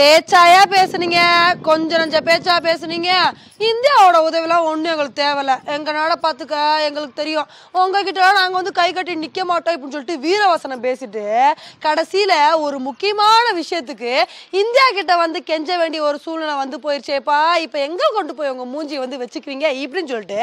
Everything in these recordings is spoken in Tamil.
பேச்சாயா பேசுனீங்க கொஞ்ச நஞ்ச பேச்சா பேசுனீங்க இந்தியாவோட எல்லாம் ஒன்றும் எங்களுக்கு தேவையில்ல எங்கள் பார்த்துக்க எங்களுக்கு தெரியும் உங்ககிட்ட நாங்கள் வந்து கை கட்டி நிற்க மாட்டோம் இப்படின்னு சொல்லிட்டு வீரவசனம் பேசிட்டு கடைசியில் ஒரு முக்கியமான விஷயத்துக்கு இந்தியா கிட்ட வந்து கெஞ்ச வேண்டிய ஒரு சூழ்நிலை வந்து போயிடுச்சேப்பா இப்போ எங்கே கொண்டு போய் உங்கள் மூஞ்சி வந்து வச்சுக்குவீங்க இப்படின்னு சொல்லிட்டு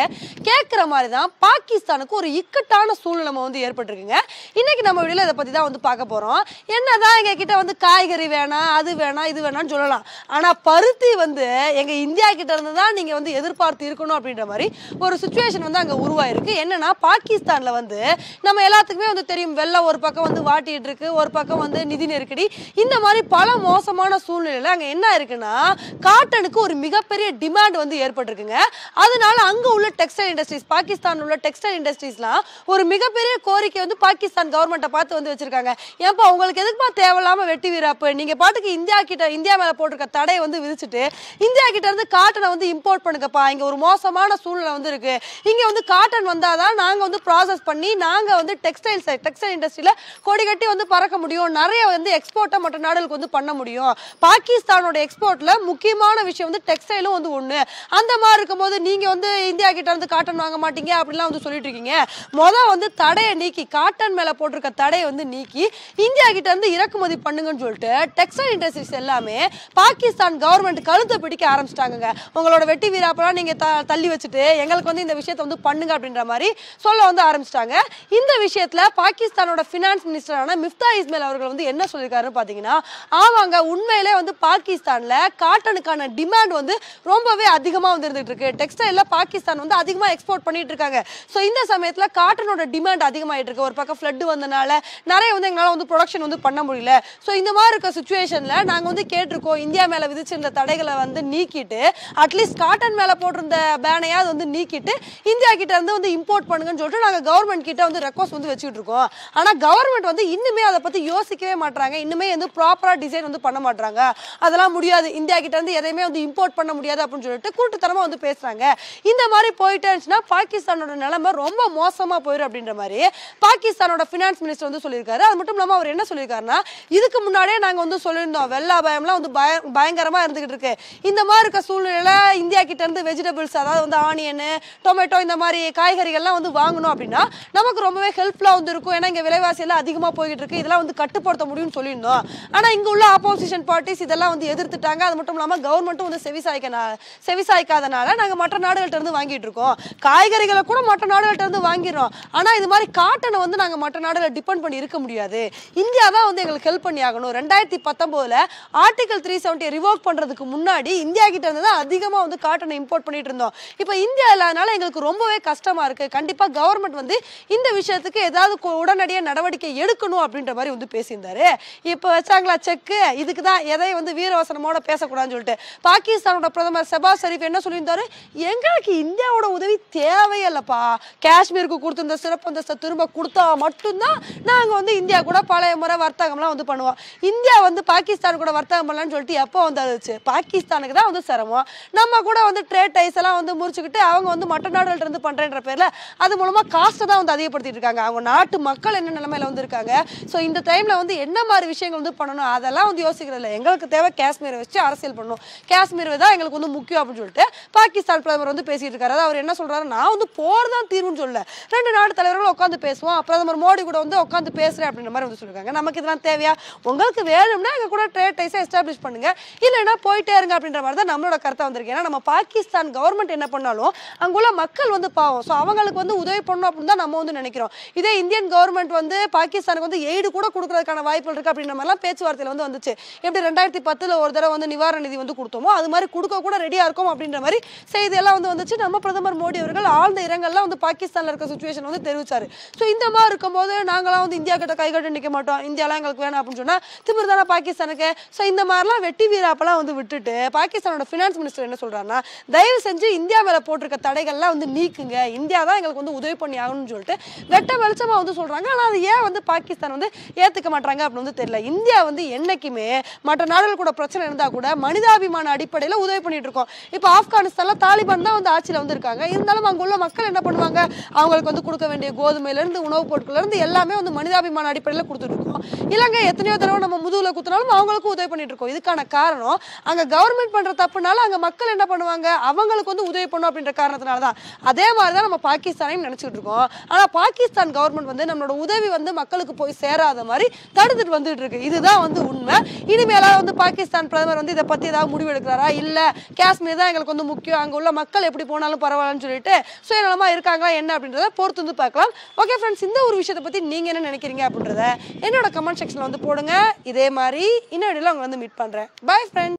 கேட்குற மாதிரி தான் பாகிஸ்தானுக்கு ஒரு இக்கட்டான சூழ்நிலை வந்து ஏற்பட்டிருக்குங்க இன்னைக்கு நம்ம வீடியோவில் இதை பற்றி தான் வந்து பார்க்க போகிறோம் என்னதான் எங்க கிட்ட வந்து காய்கறி வேணாம் அது வேணாம் இது வேணாம்னு சொல்லலாம் ஆனா பருத்தி வந்து எங்க இந்தியா கிட்ட இருந்து தான் நீங்கள் வந்து எதிர்பார்த்து இருக்கணும் அப்படின்ற மாதிரி ஒரு சுச்சுவேஷன் வந்து அங்க உருவாயிருக்கு என்னன்னா பாகிஸ்தானில் வந்து நம்ம எல்லாத்துக்குமே வந்து தெரியும் வெள்ளம் ஒரு பக்கம் வந்து வாட்டிட்டு இருக்கு ஒரு பக்கம் வந்து நிதி நெருக்கடி இந்த மாதிரி பல மோசமான சூழ்நிலையில் அங்கே என்ன இருக்குன்னா காட்டனுக்கு ஒரு மிகப்பெரிய டிமாண்ட் வந்து ஏற்பட்டிருக்குங்க அதனால அங்க உள்ள டெக்ஸ்டைல் இண்டஸ்ட்ரீஸ் பாகிஸ்தான் உள்ள டெக்ஸ்டைல் இண்டஸ்ட்ரீஸ்லாம் ஒரு மிகப்பெரிய கோரிக்கை வந்து பாகிஸ்தான் கவர்மெண்ட்டை பார்த்து வந்து வச்சிருக்காங்க ஏன்பா உங்களுக்கு எதுக்குப்பா தேவையில்லாம வெட்டி வீராப்பு நீங்க பாட்டுக்கு இந்தியா கிட்ட இந்தியா மேல போட்டிருக்க தடையை வந்து விதிச்சுட்டு இந்தியா கிட்ட இருந்து காட்டனை வந்து இம்போர்ட் பண்ணுங்கப்பா இங்க ஒரு மோசமான சூழ்நிலை வந்து இருக்கு இங்க வந்து காட்டன் வந்தாதான் நாங்க வந்து ப்ராசஸ் பண்ணி நாங்க வந்து டெக்ஸ்டைல் டெக்ஸ்டைல் இண்டஸ்ட்ரியில கொடி கட்டி வந்து பறக்க முடியும் நிறைய வந்து எக்ஸ்போர்ட்டை மற்ற நாடுகளுக்கு வந்து பண்ண முடியும் பாகிஸ்தானோட எக்ஸ்போர்ட்ல முக்கியமான விஷயம் வந்து டெக்ஸ்டைலும் வந்து ஒண்ணு அந்த மாதிரி இருக்கும்போது நீங்க வந்து இந்தியா கிட்ட இருந்து காட்டன் வாங்க மாட்டீங்க அப்படிலாம் வந்து சொல்லிட்டு இருக்கீங்க மொதல் வந்து தடையை நீக்கி காட்டன் மேல போட்டிருக்க தடையை வந்து நீக்கி இந்தியா கிட்ட இருந்து இறக்குமதி பண்ணுங்கன்னு சொல்லிட்டு டெக்ஸ்டைல் இண்டஸ்ட்ரீஸ் எல்லாம் எல்லாமே பாகிஸ்தான் கவர்மெண்ட் கழுத்தை பிடிக்க ஆரம்பிச்சிட்டாங்க உங்களோட வெட்டி வீராப்பெல்லாம் நீங்கள் த தள்ளி வச்சுட்டு எங்களுக்கு வந்து இந்த விஷயத்த வந்து பண்ணுங்க அப்படின்ற மாதிரி சொல்ல வந்து ஆரம்பிச்சிட்டாங்க இந்த விஷயத்தில் பாகிஸ்தானோட ஃபினான்ஸ் மினிஸ்டரான மிஃப்தா இஸ்மேல் அவர்கள் வந்து என்ன சொல்லியிருக்காருன்னு பார்த்தீங்கன்னா ஆமாங்க உண்மையிலே வந்து பாகிஸ்தானில் காட்டனுக்கான டிமாண்ட் வந்து ரொம்பவே அதிகமாக வந்து இருந்துட்டு இருக்கு டெக்ஸ்டைலில் பாகிஸ்தான் வந்து அதிகமாக எக்ஸ்போர்ட் பண்ணிட்டு இருக்காங்க ஸோ இந்த சமயத்தில் காட்டனோட டிமாண்ட் அதிகமாகிட்டு இருக்கு ஒரு பக்கம் ஃபிளட் வந்தனால நிறைய வந்து எங்களால் வந்து ப்ரொடக்ஷன் வந்து பண்ண முடியல ஸோ இந்த மாதிரி இருக்க சுச்சுவேஷனில் நாங்கள் வந்து கேட்டிருக்கோம் இந்தியா மேலே விதிச்சிருந்த தடைகளை வந்து நீக்கிட்டு அட்லீஸ்ட் காட்டன் மேலே போட்டிருந்த பேனையாவது வந்து நீக்கிட்டு இந்தியா கிட்ட இருந்து வந்து இம்போர்ட் பண்ணுங்கன்னு சொல்லிட்டு நாங்கள் கவர்மெண்ட் கிட்ட வந்து ரெக்வஸ்ட் வந்து வச்சுட்டு இருக்கோம் ஆனால் கவர்மெண்ட் வந்து இன்னுமே அதை பற்றி யோசிக்கவே மாட்டாங்க இன்னுமே வந்து ப்ராப்பராக டிசைன் வந்து பண்ண மாட்டாங்க அதெல்லாம் முடியாது இந்தியா கிட்ட இருந்து எதையுமே வந்து இம்போர்ட் பண்ண முடியாது அப்படின்னு சொல்லிட்டு கூட்டுத்தனமாக வந்து பேசுகிறாங்க இந்த மாதிரி போயிட்டே இருந்துச்சுன்னா பாகிஸ்தானோட நிலைமை ரொம்ப மோசமாக போயிடும் அப்படின்ற மாதிரி பாகிஸ்தானோட ஃபினான்ஸ் மினிஸ்டர் வந்து சொல்லியிருக்காரு அது மட்டும் இல்லாமல் அவர் என்ன சொல்லியிருக்காருன்னா இதுக்கு முன்னாடியே நாங்கள் வந்து சொல்லியிருந்தோம் வெள்ளா அபாய டைம்லாம் வந்து பய பயங்கரமாக இருந்துகிட்டு இருக்கு இந்த மாதிரி இருக்க சூழ்நிலையில் இந்தியா கிட்ட இருந்து வெஜிடபிள்ஸ் அதாவது வந்து ஆனியனு டொமேட்டோ இந்த மாதிரி காய்கறிகள்லாம் வந்து வாங்கணும் அப்படின்னா நமக்கு ரொம்பவே ஹெல்ப்ஃபுல்லாக வந்து இருக்கும் ஏன்னா இங்கே விலைவாசி எல்லாம் அதிகமாக போய்கிட்டு இருக்கு இதெல்லாம் வந்து கட்டுப்படுத்த முடியும்னு சொல்லியிருந்தோம் ஆனால் இங்கே உள்ள ஆப்போசிஷன் பார்ட்டிஸ் இதெல்லாம் வந்து எதிர்த்துட்டாங்க அது மட்டும் இல்லாமல் கவர்மெண்ட்டும் வந்து செவிசாய்க்கனா செவிசாய்க்காதனால நாங்கள் மற்ற நாடுகள்கிட்ட இருந்து வாங்கிட்டு இருக்கோம் காய்கறிகளை கூட மற்ற நாடுகள்கிட்ட இருந்து வாங்கிடுறோம் ஆனால் இது மாதிரி காட்டனை வந்து நாங்கள் மற்ற நாடுகளை டிபெண்ட் பண்ணி இருக்க முடியாது இந்தியா தான் வந்து எங்களுக்கு ஹெல்ப் பண்ணி ஆகணும் ரெண்டாயிரத்தி பத்தொம்போதில் ஆர்டிகல் த்ரீ செவன்ட்டி ரிவோக் பண்ணுறதுக்கு முன்னாடி இந்தியா கிட்ட இருந்து தான் அதிகமாக வந்து காட்டனை இம்போர்ட் பண்ணிட்டு இருந்தோம் இப்போ இந்தியா இல்லாதனால எங்களுக்கு ரொம்பவே கஷ்டமாக இருக்குது கண்டிப்பாக கவர்மெண்ட் வந்து இந்த விஷயத்துக்கு ஏதாவது உடனடியாக நடவடிக்கை எடுக்கணும் அப்படின்ற மாதிரி வந்து பேசியிருந்தாரு இப்போ வச்சாங்களா செக்கு இதுக்கு தான் எதை வந்து வீரவசனமோட பேசக்கூடாதுன்னு சொல்லிட்டு பாகிஸ்தானோட பிரதமர் செபாஸ் ஷெரீஃப் என்ன சொல்லியிருந்தாரு எங்களுக்கு இந்தியாவோட உதவி தேவையில்லப்பா காஷ்மீருக்கு கொடுத்துருந்த சிறப்பு அந்த திரும்ப கொடுத்தா மட்டும்தான் நாங்கள் வந்து இந்தியா கூட பழைய முறை வர்த்தகம்லாம் வந்து பண்ணுவோம் இந்தியா வந்து பாகிஸ்தான் கூட வர்த்தகம் நாடகம் பண்ணலான்னு சொல்லிட்டு எப்போ வந்து வந்துச்சு பாகிஸ்தானுக்கு தான் வந்து சிரமம் நம்ம கூட வந்து ட்ரேட் டைஸ் எல்லாம் வந்து முறிச்சுக்கிட்டு அவங்க வந்து மற்ற இருந்து பண்ணுறேன்ற பேரில் அது மூலமாக காஸ்ட்டை தான் வந்து அதிகப்படுத்திட்டு இருக்காங்க அவங்க நாட்டு மக்கள் என்ன நிலைமையில வந்து இருக்காங்க ஸோ இந்த டைமில் வந்து என்ன மாதிரி விஷயங்கள் வந்து பண்ணணும் அதெல்லாம் வந்து யோசிக்கிறது இல்லை எங்களுக்கு தேவை காஷ்மீரை வச்சு அரசியல் பண்ணணும் காஷ்மீர் தான் எங்களுக்கு வந்து முக்கியம் அப்படின்னு சொல்லிட்டு பாகிஸ்தான் பிரதமர் வந்து பேசிட்டு இருக்காரு அதாவது அவர் என்ன சொல்றாரு நான் வந்து போர் தான் தீர்வுன்னு சொல்லல ரெண்டு நாடு தலைவர்களும் உட்காந்து பேசுவோம் பிரதமர் மோடி கூட வந்து உட்காந்து பேசுறேன் அப்படின்ற மாதிரி வந்து சொல்லிருக்காங்க நமக்கு இதெல்லாம் தேவையா உங்களுக்கு வேணும்னா எங்க கூட ட்ரேட் டைஸை எஸ்டாப்ளிஷ் பண்ணுங்க இல்லைன்னா போயிட்டே இருங்க அப்படின்ற மாதிரி தான் நம்மளோட கருத்தை வந்திருக்கு ஏன்னா நம்ம பாகிஸ்தான் கவர்மெண்ட் என்ன பண்ணாலும் அங்குள்ள மக்கள் வந்து பாவம் ஸோ அவங்களுக்கு வந்து உதவி பண்ணணும் அப்படின்னு தான் நம்ம வந்து நினைக்கிறோம் இதே இந்தியன் கவர்மெண்ட் வந்து பாகிஸ்தானுக்கு வந்து எய்டு கூட கொடுக்கறதுக்கான வாய்ப்புகள் இருக்கு அப்படின்ற மாதிரிலாம் பேச்சுவார்த்தையில் வந்து வந்துச்சு எப்படி ரெண்டாயிரத்தி பத்தில் ஒரு தடவை வந்து நிவாரண நிதி வந்து கொடுத்தோமோ அது மாதிரி கொடுக்க கூட ரெடியாக இருக்கும் அப்படின்ற மாதிரி செய்தியெல்லாம் வந்து வந்துச்சு நம்ம பிரதமர் மோடி அவர்கள் ஆழ்ந்த இரங்கல்லாம் வந்து பாகிஸ்தானில் இருக்க சுச்சுவேஷன் வந்து தெரிவிச்சார் ஸோ இந்த மாதிரி இருக்கும்போது நாங்களாம் வந்து இந்தியா கிட்ட கைகட்டு நிற்க மாட்டோம் இந்தியாலாம் எங்களுக்கு வேணும் அப்படின்னு சொன்னால் திமிர் தானே பாகிஸ்தானுக்கு ஸோ இந்த இந்த மாதிரிலாம் வெட்டி வீராப்பெல்லாம் வந்து விட்டுட்டு பாகிஸ்தானோட ஃபினான்ஸ் மினிஸ்டர் என்ன சொல்கிறாருன்னா தயவு செஞ்சு இந்தியா மேலே போட்டிருக்க தடைகள்லாம் வந்து நீக்குங்க இந்தியா தான் எங்களுக்கு வந்து உதவி பண்ணி ஆகணும்னு சொல்லிட்டு வெட்ட வெளிச்சமாக வந்து சொல்கிறாங்க ஆனால் அது ஏன் வந்து பாகிஸ்தான் வந்து ஏற்றுக்க மாட்டாங்க அப்படின்னு வந்து தெரியல இந்தியா வந்து என்றைக்குமே மற்ற நாடுகள் கூட பிரச்சனை இருந்தால் கூட மனிதாபிமான அடிப்படையில் உதவி பண்ணிட்டு இருக்கோம் இப்போ ஆப்கானிஸ்தானில் தாலிபான் தான் வந்து ஆட்சியில் வந்து இருக்காங்க இருந்தாலும் அங்கே உள்ள மக்கள் என்ன பண்ணுவாங்க அவங்களுக்கு வந்து கொடுக்க வேண்டிய கோதுமையிலேருந்து உணவுப் பொருட்கள்லேருந்து எல்லாமே வந்து மனிதாபிமான அடிப்படையில் கொடுத்துட்டு இருக்கோம் இல்லைங்க எத்தனையோ தடவை நம்ம முதுகில் குத்துனாலும் அவங்களுக்கும் உதவி பண்ணிட்டு இருக்கோம் இதுக்கான காரணம் அங்கே கவர்மெண்ட் பண்ணுற தப்புனால அங்கே மக்கள் என்ன பண்ணுவாங்க அவங்களுக்கு வந்து உதவி பண்ணும் அப்படின்ற காரணத்தினால தான் அதே மாதிரி தான் நம்ம பாகிஸ்தானையும் நினச்சிக்கிட்டு இருக்கோம் ஆனால் பாகிஸ்தான் கவர்மெண்ட் வந்து நம்மளோட உதவி வந்து மக்களுக்கு போய் சேராத மாதிரி தடுத்துட்டு வந்துட்டு இருக்கு இதுதான் வந்து உண்மை இனிமேலாவது வந்து பாகிஸ்தான் பிரதமர் வந்து இதை பற்றி ஏதாவது முடிவு எடுக்கிறாரா இல்லை காஷ்மீர் தான் எங்களுக்கு வந்து முக்கியம் அங்கே உள்ள மக்கள் எப்படி போனாலும் பரவாயில்லன்னு சொல்லிட்டு சுயநலமா இருக்காங்களா என்ன அப்படின்றத பொறுத்து வந்து பார்க்கலாம் ஓகே ஃப்ரெண்ட்ஸ் இந்த ஒரு விஷயத்தை பற்றி நீங்கள் என்ன நினைக்கிறீங்க அப்படின்றத என்னோட கமெண்ட் செக்ஷனில் வந்து போடுங்க இதே மாதிரி இன்னொரு வந்து மீட் பண்றேன் பாய் ஃப்ரெண்ட்